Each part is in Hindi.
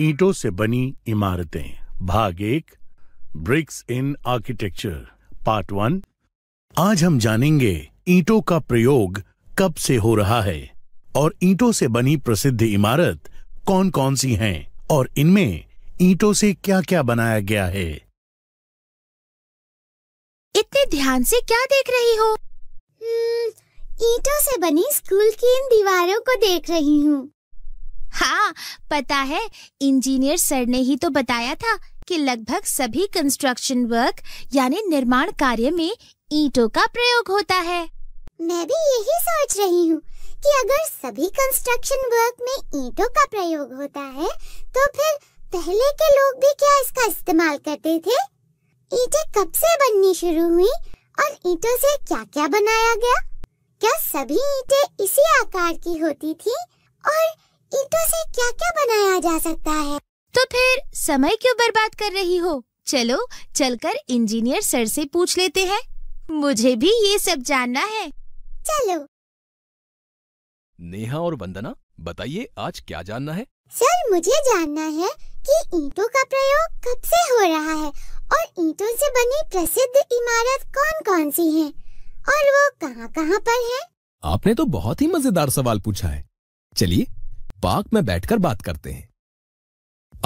ईंटों से बनी इमारतें भाग एक bricks in architecture part one आज हम जानेंगे ईंटों का प्रयोग कब से हो रहा है और ईंटों से बनी प्रसिद्ध इमारत कौन कौन सी हैं और इनमें ईंटों से क्या क्या बनाया गया है इतने ध्यान से क्या देख रही हो हम्म, ईंटों से बनी स्कूल की इन दीवारों को देख रही हूँ हाँ पता है इंजीनियर सर ने ही तो बताया था कि लगभग सभी कंस्ट्रक्शन वर्क यानी निर्माण कार्य में ईटों का प्रयोग होता है मैं भी यही सोच रही हूँ कि अगर सभी कंस्ट्रक्शन वर्क में ईंटों का प्रयोग होता है तो फिर पहले के लोग भी क्या इसका इस्तेमाल करते थे ईटे कब से बननी शुरू हुई और ईटों से क्या क्या बनाया गया क्या सभी ईटे इसी आकार की होती थी और ईटों से क्या क्या बनाया जा सकता है तो फिर समय क्यों बर्बाद कर रही हो चलो चलकर इंजीनियर सर से पूछ लेते हैं मुझे भी ये सब जानना है चलो नेहा और वंदना बताइए आज क्या जानना है सर मुझे जानना है कि ईंटों का प्रयोग कब से हो रहा है और ईंटों से बनी प्रसिद्ध इमारत कौन कौन सी है और वो कहाँ कहाँ पर है आपने तो बहुत ही मजेदार सवाल पूछा है चलिए पार्क में बैठकर बात करते हैं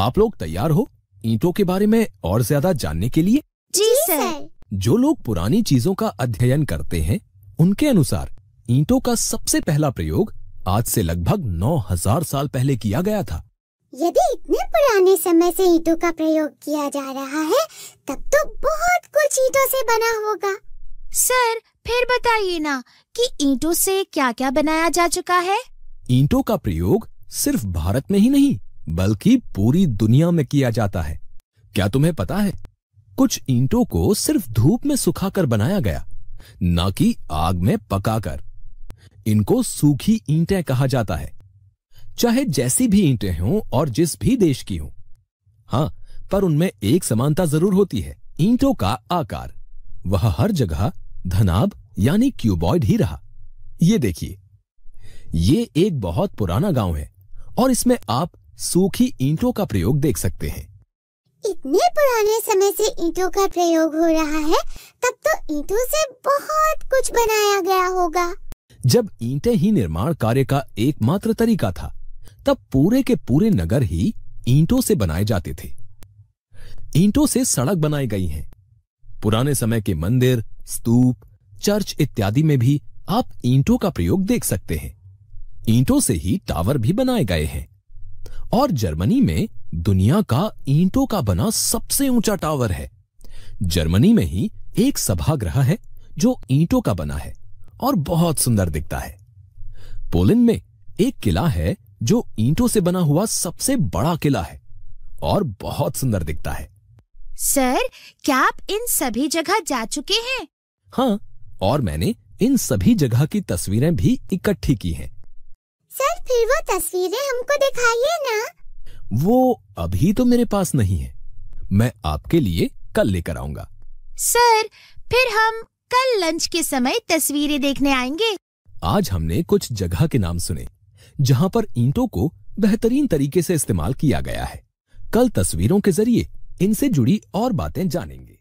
आप लोग तैयार हो ईंटों के बारे में और ज्यादा जानने के लिए जी सर जो लोग पुरानी चीजों का अध्ययन करते हैं उनके अनुसार ईंटों का सबसे पहला प्रयोग आज से लगभग 9000 साल पहले किया गया था यदि इतने पुराने समय से ईंटों का प्रयोग किया जा रहा है तब तो बहुत कुछ ईंटों से बना होगा सर फिर बताइए ना कि ईंटों से क्या क्या बनाया जा चुका है ईंटों का प्रयोग सिर्फ भारत में ही नहीं बल्कि पूरी दुनिया में किया जाता है क्या तुम्हें पता है कुछ ईंटों को सिर्फ धूप में सुखाकर बनाया गया न कि आग में पकाकर इनको सूखी ईंटें कहा जाता है चाहे जैसी भी ईंटें हों और जिस भी देश की हों हां पर उनमें एक समानता जरूर होती है ईंटों का आकार वह हर जगह धनाब यानी क्यूबॉइड ही रहा ये देखिए ये एक बहुत पुराना गांव है और इसमें आप सूखी ईंटों का प्रयोग देख सकते हैं इतने पुराने समय से ईंटों का प्रयोग हो रहा है तब तो ईंटों से बहुत कुछ बनाया गया होगा जब ईंटे ही निर्माण कार्य का एकमात्र तरीका था तब पूरे के पूरे नगर ही ईंटों से बनाए जाते थे ईंटों से सड़क बनाई गई है पुराने समय के मंदिर स्तूप चर्च इत्यादि में भी आप ईंटों का प्रयोग देख सकते हैं ईंटों से ही टावर भी बनाए गए हैं और जर्मनी में दुनिया का ईंटों का बना सबसे ऊंचा टावर है जर्मनी में ही एक सभागृह है जो ईंटों का बना है और बहुत सुंदर दिखता है पोलैंड में एक किला है जो ईंटों से बना हुआ सबसे बड़ा किला है और बहुत सुंदर दिखता है सर क्या आप इन सभी जगह जा चुके हैं हाँ और मैंने इन सभी जगह की तस्वीरें भी इकट्ठी की हैं सर फिर वो तस्वीरें हमको दिखाइए ना वो अभी तो मेरे पास नहीं है मैं आपके लिए कल लेकर आऊंगा सर फिर हम कल लंच के समय तस्वीरें देखने आएंगे आज हमने कुछ जगह के नाम सुने जहाँ पर ईंटों को बेहतरीन तरीके से इस्तेमाल किया गया है कल तस्वीरों के जरिए इनसे जुड़ी और बातें जानेंगे